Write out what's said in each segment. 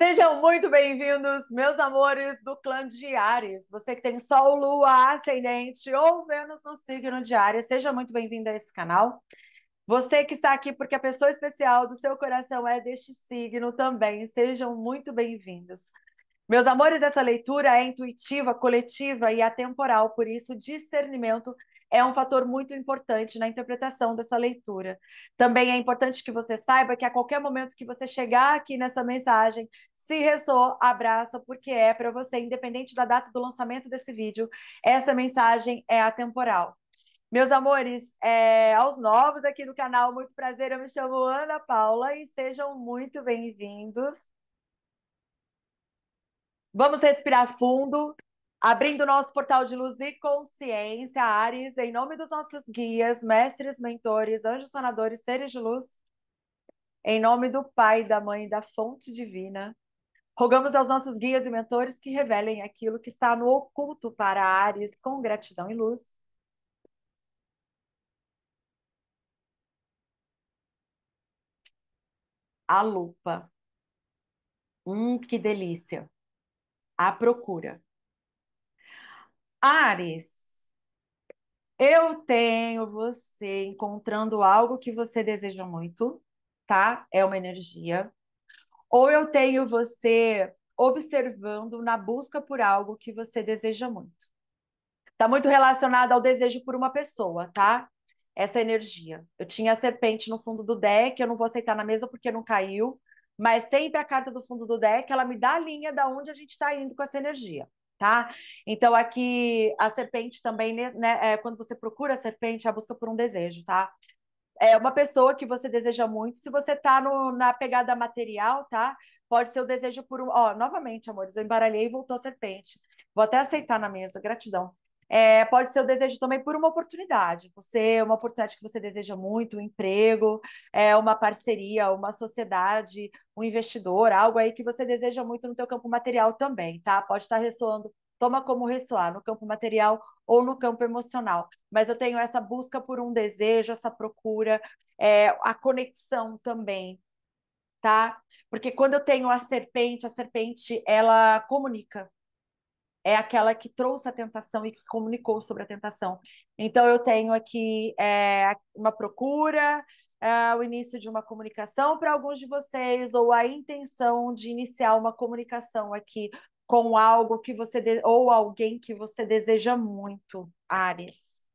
Sejam muito bem-vindos, meus amores do clã de Ares. Você que tem Sol, Lua, Ascendente ou Vênus no signo de Ares, seja muito bem-vindo a esse canal. Você que está aqui porque a pessoa especial do seu coração é deste signo também, sejam muito bem-vindos. Meus amores, essa leitura é intuitiva, coletiva e atemporal, por isso discernimento é um fator muito importante na interpretação dessa leitura. Também é importante que você saiba que a qualquer momento que você chegar aqui nessa mensagem, se ressou, abraça, porque é para você, independente da data do lançamento desse vídeo, essa mensagem é atemporal. Meus amores, é, aos novos aqui do canal, muito prazer, eu me chamo Ana Paula e sejam muito bem-vindos. Vamos respirar fundo, Abrindo nosso portal de luz e consciência, Ares, em nome dos nossos guias, mestres, mentores, anjos sanadores, seres de luz, em nome do Pai, da Mãe, da Fonte Divina, rogamos aos nossos guias e mentores que revelem aquilo que está no oculto para Ares com gratidão e luz. A lupa. Hum, que delícia! A procura. Ares, eu tenho você encontrando algo que você deseja muito, tá? É uma energia. Ou eu tenho você observando na busca por algo que você deseja muito. Tá muito relacionado ao desejo por uma pessoa, tá? Essa energia. Eu tinha a serpente no fundo do deck, eu não vou aceitar na mesa porque não caiu, mas sempre a carta do fundo do deck, ela me dá a linha da onde a gente está indo com essa energia tá? Então aqui a serpente também, né? É, quando você procura a serpente, é a busca por um desejo, tá? É uma pessoa que você deseja muito. Se você tá no, na pegada material, tá? Pode ser o desejo por um. Ó, novamente, amores, eu embaralhei e voltou a serpente. Vou até aceitar na mesa, gratidão. É, pode ser o desejo também por uma oportunidade. Você, uma oportunidade que você deseja muito, um emprego, é uma parceria, uma sociedade, um investidor, algo aí que você deseja muito no teu campo material também, tá? Pode estar ressoando. Toma como ressoar no campo material ou no campo emocional. Mas eu tenho essa busca por um desejo, essa procura, é, a conexão também, tá? Porque quando eu tenho a serpente, a serpente ela comunica, é aquela que trouxe a tentação e que comunicou sobre a tentação. Então, eu tenho aqui é, uma procura, é, o início de uma comunicação para alguns de vocês, ou a intenção de iniciar uma comunicação aqui com algo que você de... ou alguém que você deseja muito, Ares.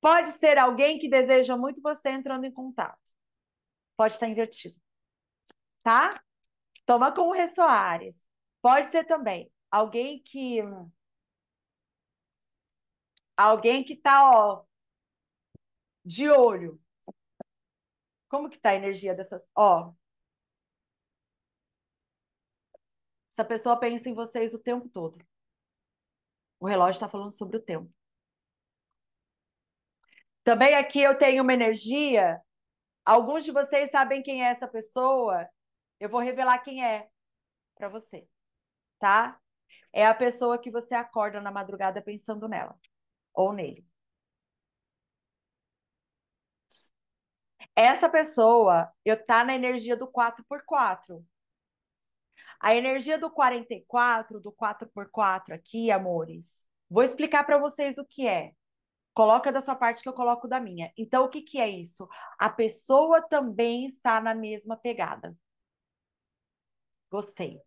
Pode ser alguém que deseja muito você entrando em contato. Pode estar invertido. Tá? Toma com o ressoares. Pode ser também alguém que. Alguém que tá, ó, de olho. Como que tá a energia dessas. Ó. Essa pessoa pensa em vocês o tempo todo. O relógio está falando sobre o tempo. Também aqui eu tenho uma energia. Alguns de vocês sabem quem é essa pessoa. Eu vou revelar quem é para você tá? É a pessoa que você acorda na madrugada pensando nela ou nele. Essa pessoa, eu tá na energia do 4x4. A energia do 44, do 4x4 aqui, amores. Vou explicar para vocês o que é. Coloca da sua parte que eu coloco da minha. Então, o que, que é isso? A pessoa também está na mesma pegada. Gostei.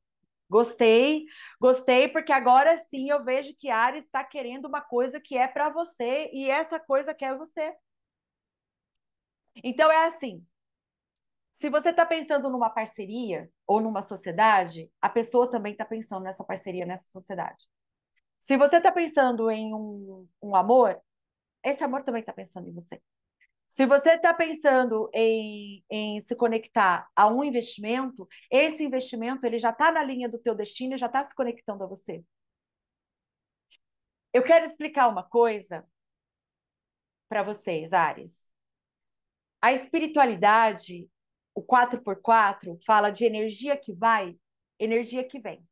Gostei, gostei, porque agora sim eu vejo que Ares está querendo uma coisa que é para você e essa coisa quer você. Então é assim: se você está pensando numa parceria ou numa sociedade, a pessoa também está pensando nessa parceria, nessa sociedade. Se você está pensando em um, um amor, esse amor também está pensando em você. Se você está pensando em, em se conectar a um investimento, esse investimento ele já está na linha do teu destino e já está se conectando a você. Eu quero explicar uma coisa para vocês, Ares. A espiritualidade, o 4x4, fala de energia que vai, energia que vem.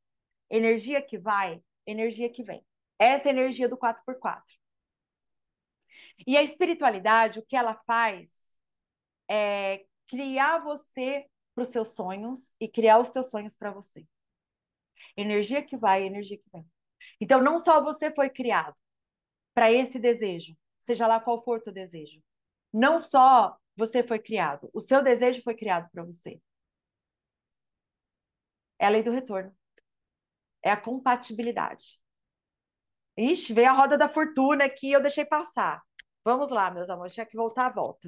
Energia que vai, energia que vem. Essa é a energia do 4x4. E a espiritualidade, o que ela faz é criar você para os seus sonhos e criar os teus sonhos para você. Energia que vai, energia que vem. Então, não só você foi criado para esse desejo, seja lá qual for o teu desejo. Não só você foi criado, o seu desejo foi criado para você. É a lei do retorno. É a compatibilidade. Ixi, veio a roda da fortuna aqui, eu deixei passar. Vamos lá, meus amores, tinha que voltar a volta.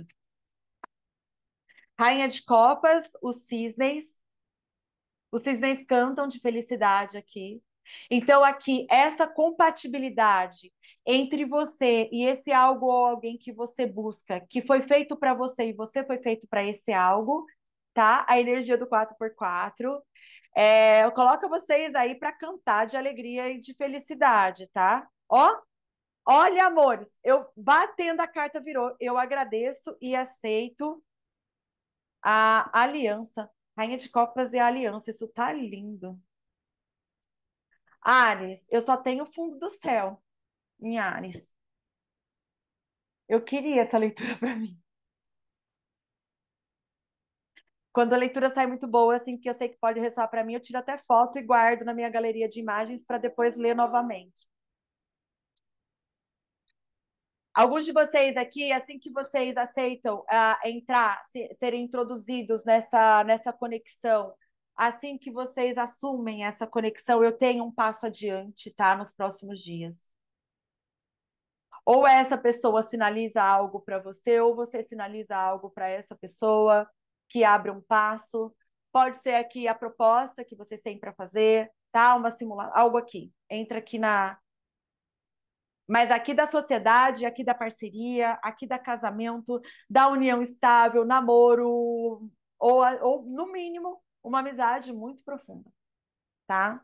Rainha de Copas, os cisnes. Os cisnes cantam de felicidade aqui. Então, aqui, essa compatibilidade entre você e esse algo ou alguém que você busca, que foi feito para você e você foi feito para esse algo, tá? A energia do 4x4. É, eu coloco vocês aí para cantar de alegria e de felicidade, tá? Ó, Olha, amores, eu batendo a carta virou. Eu agradeço e aceito a aliança. Rainha de Copas e a aliança. Isso tá lindo. Ares, eu só tenho o fundo do céu em Ares. Eu queria essa leitura para mim. Quando a leitura sai muito boa, assim, que eu sei que pode ressoar para mim, eu tiro até foto e guardo na minha galeria de imagens para depois ler novamente. Alguns de vocês aqui, assim que vocês aceitam uh, entrar, se, serem introduzidos nessa, nessa conexão, assim que vocês assumem essa conexão, eu tenho um passo adiante, tá? Nos próximos dias. Ou essa pessoa sinaliza algo para você, ou você sinaliza algo para essa pessoa que abre um passo. Pode ser aqui a proposta que vocês têm para fazer, tá? Uma simula algo aqui. Entra aqui na mas aqui da sociedade, aqui da parceria, aqui da casamento, da união estável, namoro, ou, ou no mínimo, uma amizade muito profunda, tá?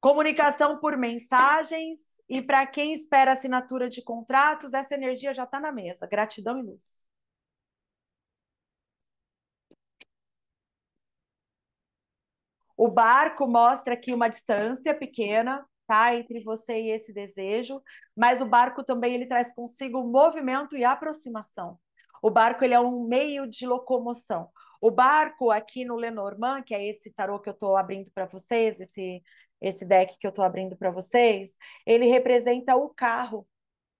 Comunicação por mensagens e para quem espera assinatura de contratos, essa energia já está na mesa. Gratidão e luz. O barco mostra aqui uma distância pequena, tá entre você e esse desejo, mas o barco também ele traz consigo movimento e aproximação. O barco ele é um meio de locomoção. O barco aqui no Lenormand, que é esse tarô que eu estou abrindo para vocês, esse esse deck que eu estou abrindo para vocês, ele representa o carro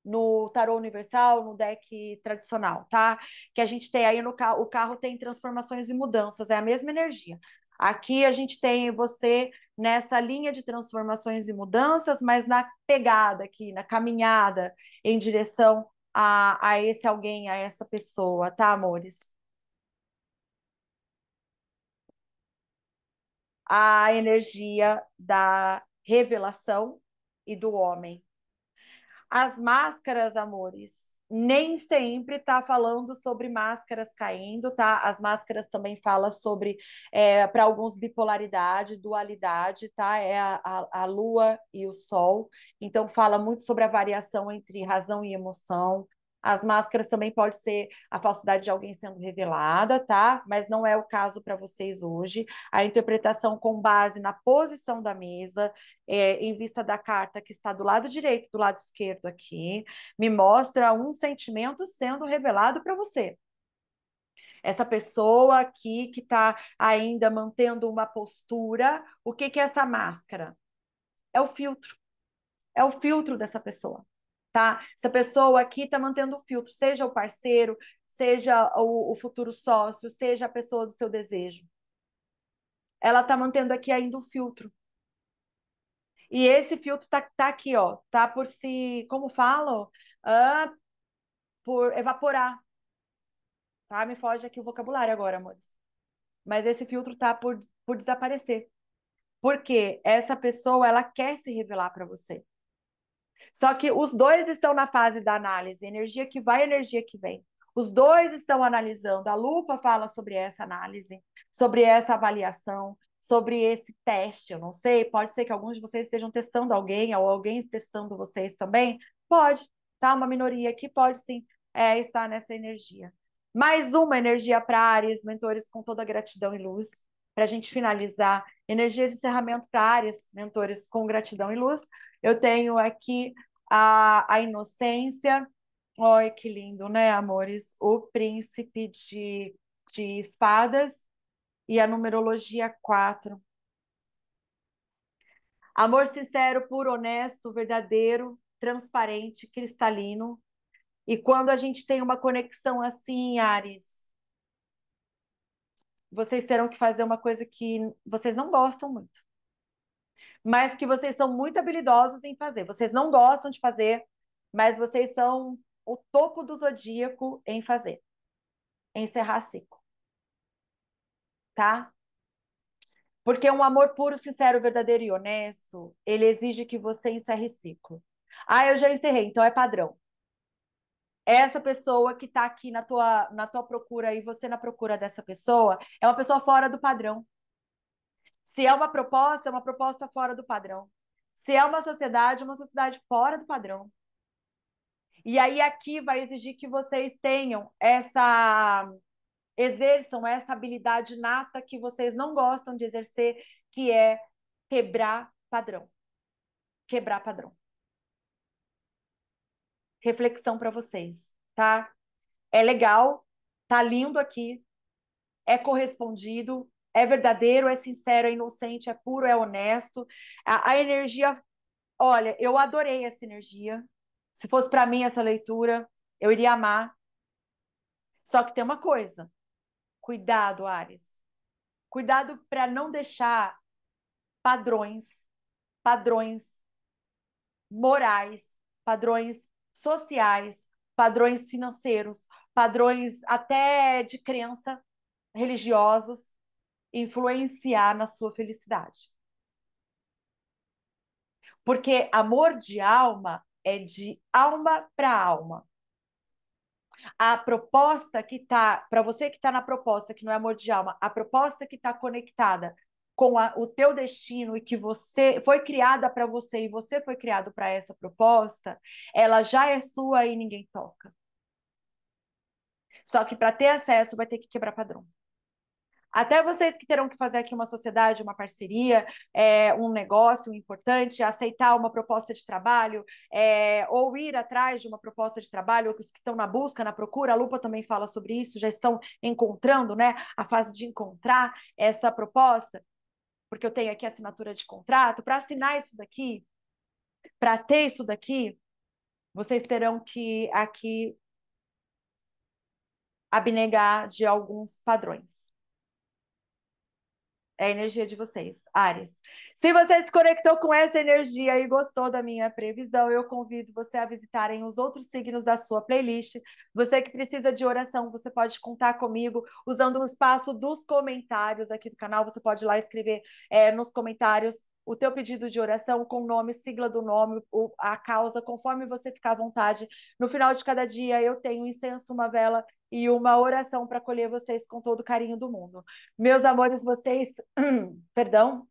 no tarô universal, no deck tradicional, tá? Que a gente tem aí no carro, o carro tem transformações e mudanças, é a mesma energia. Aqui a gente tem você nessa linha de transformações e mudanças, mas na pegada aqui, na caminhada em direção a, a esse alguém, a essa pessoa, tá, amores? A energia da revelação e do homem. As máscaras, amores, nem sempre está falando sobre máscaras caindo, tá? As máscaras também fala sobre, é, para alguns, bipolaridade, dualidade, tá? É a, a, a lua e o sol. Então, fala muito sobre a variação entre razão e emoção, as máscaras também pode ser a falsidade de alguém sendo revelada, tá? Mas não é o caso para vocês hoje. A interpretação com base na posição da mesa, é, em vista da carta que está do lado direito, do lado esquerdo aqui, me mostra um sentimento sendo revelado para você essa pessoa aqui que está ainda mantendo uma postura, o que, que é essa máscara? É o filtro. É o filtro dessa pessoa tá? Essa pessoa aqui está mantendo o filtro, seja o parceiro, seja o, o, futuro sócio, seja a pessoa do seu desejo. Ela está mantendo aqui ainda o filtro. E esse filtro tá, tá aqui, ó, tá por se, como falo, por evaporar. Tá? Me foge aqui o vocabulário agora, amores. Mas esse filtro tá por, por desaparecer. Porque essa pessoa, ela quer se revelar para você. Só que os dois estão na fase da análise, energia que vai, energia que vem. Os dois estão analisando. A lupa fala sobre essa análise, sobre essa avaliação, sobre esse teste. Eu não sei, pode ser que alguns de vocês estejam testando alguém ou alguém testando vocês também. Pode, tá? Uma minoria aqui pode sim é, estar nessa energia. Mais uma energia para Ares, mentores com toda gratidão e luz para a gente finalizar, energia de encerramento para áreas, mentores com gratidão e luz. Eu tenho aqui a, a inocência. Olha que lindo, né, amores? O príncipe de, de espadas e a numerologia 4. Amor sincero, puro, honesto, verdadeiro, transparente, cristalino. E quando a gente tem uma conexão assim, Ares, vocês terão que fazer uma coisa que vocês não gostam muito, mas que vocês são muito habilidosos em fazer. Vocês não gostam de fazer, mas vocês são o topo do zodíaco em fazer. Encerrar ciclo. Tá? Porque um amor puro, sincero, verdadeiro e honesto, ele exige que você encerre ciclo. Ah, eu já encerrei, então é padrão essa pessoa que está aqui na tua, na tua procura e você na procura dessa pessoa é uma pessoa fora do padrão. Se é uma proposta, é uma proposta fora do padrão. Se é uma sociedade, é uma sociedade fora do padrão. E aí aqui vai exigir que vocês tenham essa exerçam essa habilidade nata que vocês não gostam de exercer, que é quebrar padrão. Quebrar padrão reflexão para vocês, tá? É legal, tá lindo aqui, é correspondido, é verdadeiro, é sincero, é inocente, é puro, é honesto. A, a energia, olha, eu adorei essa energia. Se fosse para mim essa leitura, eu iria amar. Só que tem uma coisa. Cuidado, Ares. Cuidado para não deixar padrões, padrões morais, padrões sociais, padrões financeiros, padrões até de crença religiosos influenciar na sua felicidade. Porque amor de alma é de alma para alma. A proposta que está, para você que está na proposta, que não é amor de alma, a proposta que está conectada com a, o teu destino e que você foi criada para você e você foi criado para essa proposta, ela já é sua e ninguém toca. Só que para ter acesso vai ter que quebrar padrão. Até vocês que terão que fazer aqui uma sociedade, uma parceria, é, um negócio importante, aceitar uma proposta de trabalho, é, ou ir atrás de uma proposta de trabalho, os que estão na busca, na procura, a Lupa também fala sobre isso, já estão encontrando, né, a fase de encontrar essa proposta porque eu tenho aqui assinatura de contrato, para assinar isso daqui, para ter isso daqui, vocês terão que aqui abnegar de alguns padrões. É a energia de vocês, Ares. Se você se conectou com essa energia e gostou da minha previsão, eu convido você a visitarem os outros signos da sua playlist. Você que precisa de oração, você pode contar comigo usando o espaço dos comentários aqui do canal. Você pode ir lá escrever é, nos comentários o teu pedido de oração com nome, sigla do nome, a causa, conforme você ficar à vontade. No final de cada dia eu tenho incenso, uma vela e uma oração para acolher vocês com todo o carinho do mundo. Meus amores, vocês, perdão,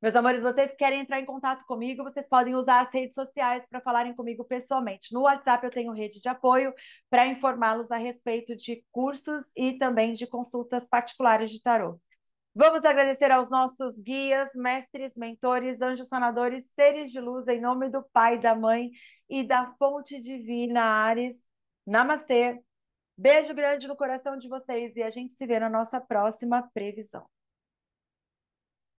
meus amores, vocês querem entrar em contato comigo, vocês podem usar as redes sociais para falarem comigo pessoalmente. No WhatsApp eu tenho rede de apoio para informá-los a respeito de cursos e também de consultas particulares de tarô. Vamos agradecer aos nossos guias, mestres, mentores, anjos sanadores, seres de luz, em nome do Pai, da Mãe e da Fonte Divina Ares. Namastê! Beijo grande no coração de vocês e a gente se vê na nossa próxima previsão.